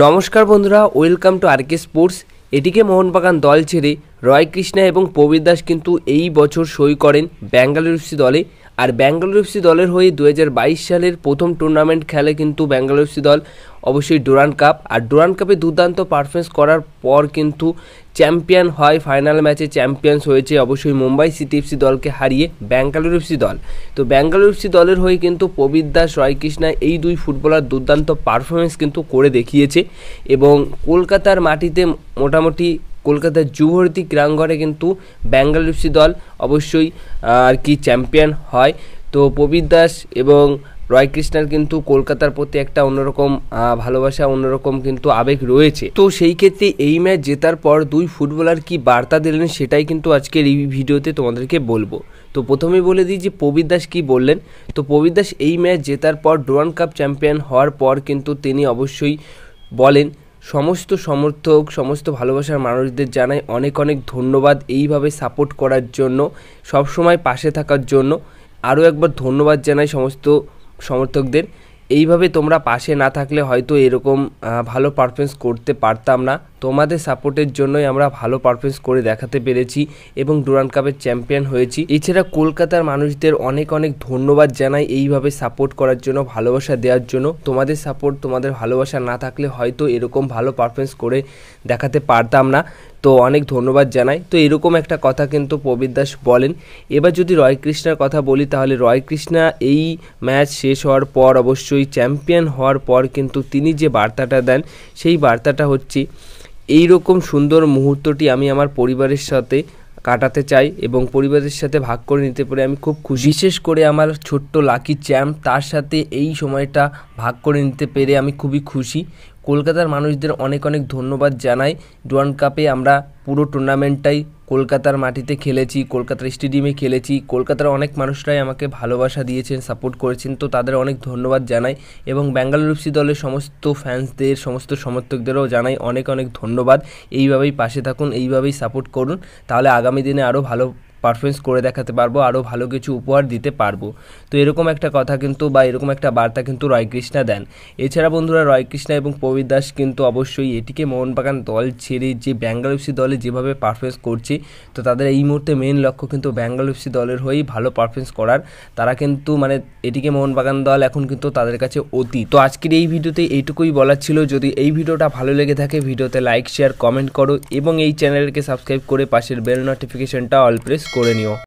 নমস্কার বন্ধুরা welcome to আরকে sports এটিকে মোহনবাগান দল ছেড়ে রয় কৃষ্ণা এবং প্রবীর দাস কিন্তু এই বছর সই করেন বেঙ্গালুরুসি দলে আর ব্যাঙ্গালোর এফসি দলের হয়ে দু সালের প্রথম টুর্নামেন্ট খেলে কিন্তু ব্যাঙ্গালোর এফসি দল অবশ্যই ডোরান্ড কাপ আর ডোরান্ড কাপে দুর্দান্ত পারফরমেন্স করার পর কিন্তু চ্যাম্পিয়ন হয় ফাইনাল ম্যাচে চ্যাম্পিয়ন্স হয়েছে অবশ্যই মুম্বাই সিটি এফসি দলকে হারিয়ে ব্যাঙ্গালোর এফসি দল তো ব্যাঙ্গালোর এফসি দলের হয়ে কিন্তু প্রবীর দাস রয়কৃষ্ণা এই দুই ফুটবলার দুর্দান্ত পারফরমেন্স কিন্তু করে দেখিয়েছে এবং কলকাতার মাটিতে মোটামুটি কলকাতার যুবভারতী ক্রীড়াঙ্গনে কিন্তু ব্যাঙ্গাল এফসি দল অবশ্যই আর কি চ্যাম্পিয়ন হয় তো প্রবীর দাস এবং রয় কৃষ্ণার কিন্তু কলকাতার প্রতি একটা অন্যরকম ভালোবাসা অন্যরকম কিন্তু আবেগ রয়েছে তো সেই ক্ষেত্রে এই ম্যাচ জেতার পর দুই ফুটবলার কি বার্তা দিলেন সেটাই কিন্তু আজকের এই ভিডিওতে তোমাদেরকে বলবো তো প্রথমে বলে দিই যে প্রবীর দাস কী বললেন তো প্রবীর দাস এই ম্যাচ জেতার পর ডোয়ান কাপ চ্যাম্পিয়ন হওয়ার পর কিন্তু তিনি অবশ্যই বলেন সমস্ত সমর্থক সমস্ত ভালোবাসার মানুষদের জানাই অনেক অনেক ধন্যবাদ এইভাবে সাপোর্ট করার জন্য সবসময় পাশে থাকার জন্য আরও একবার ধন্যবাদ জানাই সমস্ত সমর্থকদের এইভাবে তোমরা পাশে না থাকলে হয়তো এরকম ভালো পারফরমেন্স করতে পারতাম না তোমাদের সাপোর্টের জন্যই আমরা ভালো পারফরমেন্স করে দেখাতে পেরেছি এবং ডুরান্ড কাপের চ্যাম্পিয়ন হয়েছি এছাড়া কলকাতার মানুষদের অনেক অনেক ধন্যবাদ জানাই এইভাবে সাপোর্ট করার জন্য ভালোবাসা দেওয়ার জন্য তোমাদের সাপোর্ট তোমাদের ভালোবাসা না থাকলে হয়তো এরকম ভালো পারফরমেন্স করে দেখাতে পারতাম না তো অনেক ধন্যবাদ জানাই তো এরকম একটা কথা কিন্তু প্রবীর দাস বলেন এবার যদি রয় কৃষ্ণার কথা বলি তাহলে রয় কৃষ্ণা এই ম্যাচ শেষ হওয়ার পর অবশ্যই চ্যাম্পিয়ন হওয়ার পর কিন্তু তিনি যে বার্তাটা দেন সেই বার্তাটা হচ্ছে এই রকম সুন্দর মুহূর্তটি আমি আমার পরিবারের সাথে কাটাতে চাই এবং পরিবারের সাথে ভাগ করে নিতে পারে আমি খুব খুশি বিশেষ করে আমার ছোট্ট লাকি চ্যাম্প তার সাথে এই সময়টা ভাগ করে নিতে পেরে আমি খুবই খুশি কলকাতার মানুষদের অনেক অনেক ধন্যবাদ জানাই ডোয়ান কাপে আমরা পুরো টুর্নামেন্টটাই কলকাতার মাটিতে খেলেছি কলকাতার স্টেডিয়ামে খেলেছি কলকাতার অনেক মানুষরাই আমাকে ভালোবাসা দিয়েছেন সাপোর্ট করেছেন তো তাদের অনেক ধন্যবাদ জানাই এবং ব্যাঙ্গালোর এফসি দলের সমস্ত ফ্যান্সদের সমস্ত সমর্থকদেরও জানাই অনেক অনেক ধন্যবাদ এইভাবেই পাশে থাকুন এইভাবেই সাপোর্ট করুন তাহলে আগামী দিনে আরও ভালো পারফরমেন্স করে দেখাতে পারবো আরও ভালো কিছু উপহার দিতে পারবো তো এরকম একটা কথা কিন্তু বা এরকম একটা বার্তা কিন্তু রয় কৃষ্ণা দেন এছাড়া বন্ধুরা রয় কৃষ্ণা এবং প্রবীর দাস কিন্তু অবশ্যই এটিকে মোহনবাগান দল ছেড়ে যে ব্যাঙ্গাল এফসি দলে যেভাবে পারফরমেন্স করছে তো তাদের এই মুহূর্তে মেন লক্ষ্য কিন্তু ব্যাঙ্গাল এফসি দলের হয়েই ভালো পারফরমেন্স করার তারা কিন্তু মানে এটিকে মোহনবাগান দল এখন কিন্তু তাদের কাছে অতি তো আজকের এই ভিডিওতে এইটুকুই বলার ছিল যদি এই ভিডিওটা ভালো লেগে থাকে ভিডিওতে লাইক শেয়ার কমেন্ট করো এবং এই চ্যানেলকে সাবস্ক্রাইব করে পাশের বেল নোটিফিকেশনটা অল প্রেস করে নিও